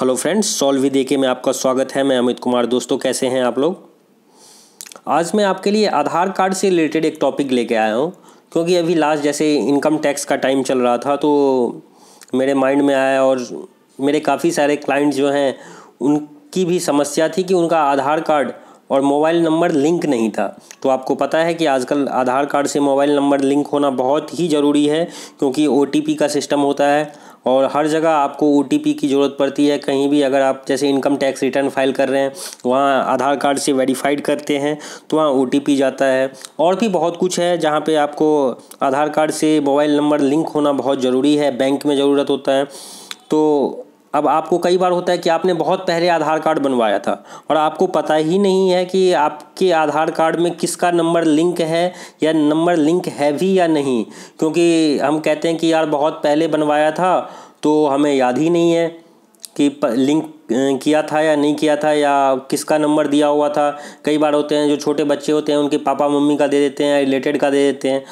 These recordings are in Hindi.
hello friends solve with A K में आपका स्वागत है मैं अमित कुमार दोस्तों कैसे हैं आप लोग आज मैं आपके लिए आधार कार्ड से रिलेटेड एक टॉपिक लेके आया हूँ क्योंकि अभी लास्ट जैसे इनकम टैक्स का टाइम चल रहा था तो मेरे माइंड में आया और मेरे काफ़ी सारे क्लाइंट जो हैं उनकी भी समस्या थी कि उनका आधार कार्ड और मोबाइल नंबर लिंक नहीं था तो आपको पता है कि आजकल आधार कार्ड से मोबाइल नंबर लिंक होना बहुत ही ज़रूरी है क्योंकि ओ का सिस्टम होता है और हर जगह आपको ओ की ज़रूरत पड़ती है कहीं भी अगर आप जैसे इनकम टैक्स रिटर्न फाइल कर रहे हैं वहाँ आधार कार्ड से वेरीफाइड करते हैं तो वहाँ ओ जाता है और भी बहुत कुछ है जहाँ पर आपको आधार कार्ड से मोबाइल नंबर लिंक होना बहुत ज़रूरी है बैंक में ज़रूरत होता है तो अब आपको कई बार होता है कि आपने बहुत पहले आधार कार्ड बनवाया था और आपको पता ही नहीं है कि आपके आधार कार्ड में किसका नंबर लिंक है या नंबर लिंक है भी या नहीं क्योंकि हम कहते हैं कि यार बहुत पहले बनवाया था तो हमें याद ही नहीं है कि लिंक किया था या नहीं किया था या किसका नंबर दिया हुआ था कई बार होते हैं जो छोटे बच्चे होते हैं उनके पापा मम्मी का दे देते हैं रिलेटेड का दे देते हैं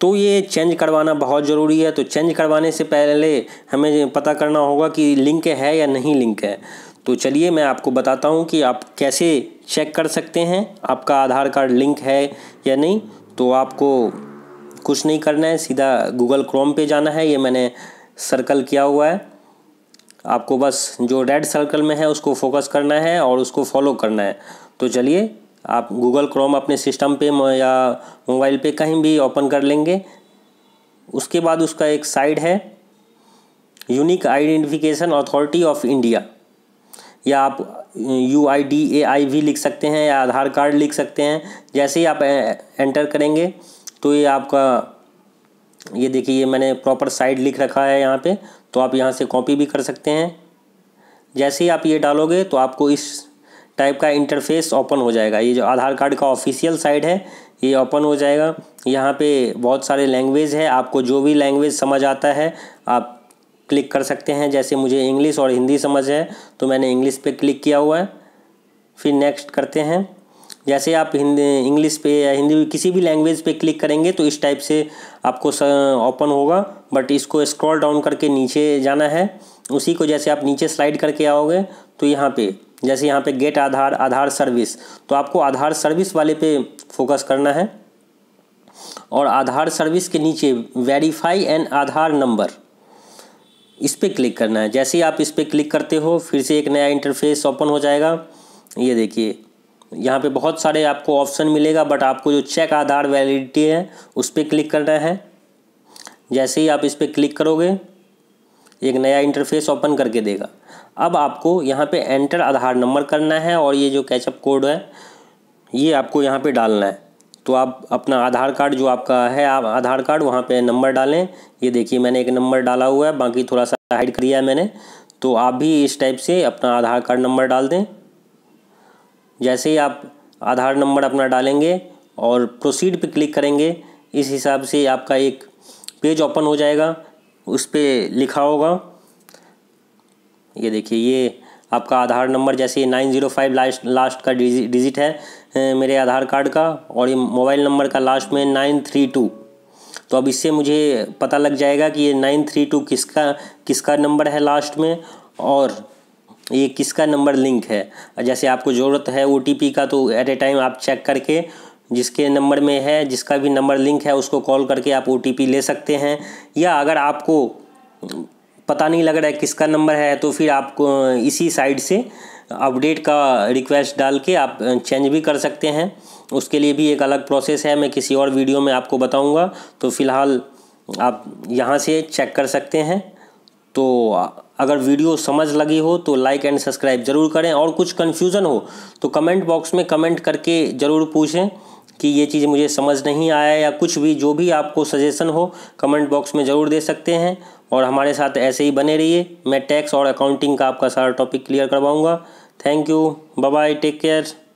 तो ये चेंज करवाना बहुत ज़रूरी है तो चेंज करवाने से पहले हमें पता करना होगा कि लिंक है या नहीं लिंक है तो चलिए मैं आपको बताता हूँ कि आप कैसे चेक कर सकते हैं आपका आधार कार्ड लिंक है या नहीं तो आपको कुछ नहीं करना है सीधा गूगल क्रोम पे जाना है ये मैंने सर्कल किया हुआ है आपको बस जो रेड सर्कल में है उसको फोकस करना है और उसको फॉलो करना है तो चलिए आप गूगल क्रोम अपने सिस्टम पे या मोबाइल पे कहीं भी ओपन कर लेंगे उसके बाद उसका एक साइड है unique identification authority of India या आप यू आई डी ए आई भी लिख सकते हैं या आधार कार्ड लिख सकते हैं जैसे ही आप एंटर uh, करेंगे तो ये आपका ये देखिए ये मैंने प्रॉपर साइड लिख रखा है यहाँ पे तो आप यहाँ से कॉपी भी कर सकते हैं जैसे ही आप ये डालोगे तो आपको इस टाइप का इंटरफेस ओपन हो जाएगा ये जो आधार कार्ड का ऑफिशियल साइड है ये ओपन हो जाएगा यहाँ पे बहुत सारे लैंग्वेज है आपको जो भी लैंग्वेज समझ आता है आप क्लिक कर सकते हैं जैसे मुझे इंग्लिश और हिंदी समझ है तो मैंने इंग्लिश पे क्लिक किया हुआ है फिर नेक्स्ट करते हैं जैसे आप हिंदी इंग्लिश पे या हिंदी किसी भी लैंग्वेज पे क्लिक करेंगे तो इस टाइप से आपको ओपन होगा बट इसको स्क्रॉल डाउन करके नीचे जाना है उसी को जैसे आप नीचे स्लाइड करके आओगे तो यहाँ पे जैसे यहाँ पे गेट आधार आधार सर्विस तो आपको आधार सर्विस वाले पे फोकस करना है और आधार सर्विस के नीचे वेरीफाई एंड आधार नंबर इस पर क्लिक करना है जैसे ही आप इस पर क्लिक करते हो फिर से एक नया इंटरफेस ओपन हो जाएगा ये देखिए यहाँ पे बहुत सारे आपको ऑप्शन मिलेगा बट आपको जो चेक आधार वैलिडिटी है उस पर क्लिक करना है जैसे ही आप इस पर क्लिक करोगे एक नया इंटरफेस ओपन करके देगा अब आपको यहाँ पे एंटर आधार नंबर करना है और ये जो कैचअप कोड है ये आपको यहाँ पे डालना है तो आप अपना आधार कार्ड जो आपका है आप आधार कार्ड वहाँ पे नंबर डालें ये देखिए मैंने एक नंबर डाला हुआ है बाकी थोड़ा सा हाइड कर दिया है मैंने तो आप भी इस टाइप से अपना आधार कार्ड नंबर डाल दें जैसे ही आप आधार नंबर अपना डालेंगे और प्रोसीड पर क्लिक करेंगे इस हिसाब से आपका एक पेज ओपन हो जाएगा उस पर लिखा होगा ये देखिए ये आपका आधार नंबर जैसे nine zero five last last का डिजिट है मेरे आधार कार्ड का और ये मोबाइल नंबर का लास्ट में नाइन थ्री टू तो अब इससे मुझे पता लग जाएगा कि ये नाइन थ्री टू किसका किसका नंबर है लास्ट में और ये किसका नंबर लिंक है जैसे आपको ज़रूरत है ओ का तो एट ए टाइम आप चेक करके जिसके नंबर में है जिसका भी नंबर लिंक है उसको कॉल करके आप ओ ले सकते हैं या अगर आपको पता नहीं लग रहा है किसका नंबर है तो फिर आप इसी साइड से अपडेट का रिक्वेस्ट डाल के आप चेंज भी कर सकते हैं उसके लिए भी एक अलग प्रोसेस है मैं किसी और वीडियो में आपको बताऊंगा तो फ़िलहाल आप यहाँ से चेक कर सकते हैं तो अगर वीडियो समझ लगी हो तो लाइक एंड सब्सक्राइब ज़रूर करें और कुछ कन्फ्यूज़न हो तो कमेंट बॉक्स में कमेंट करके ज़रूर पूछें कि ये चीज़ मुझे समझ नहीं आया या कुछ भी जो भी आपको सजेशन हो कमेंट बॉक्स में ज़रूर दे सकते हैं और हमारे साथ ऐसे ही बने रहिए मैं टैक्स और अकाउंटिंग का आपका सारा टॉपिक क्लियर करवाऊँगा thank you bye take care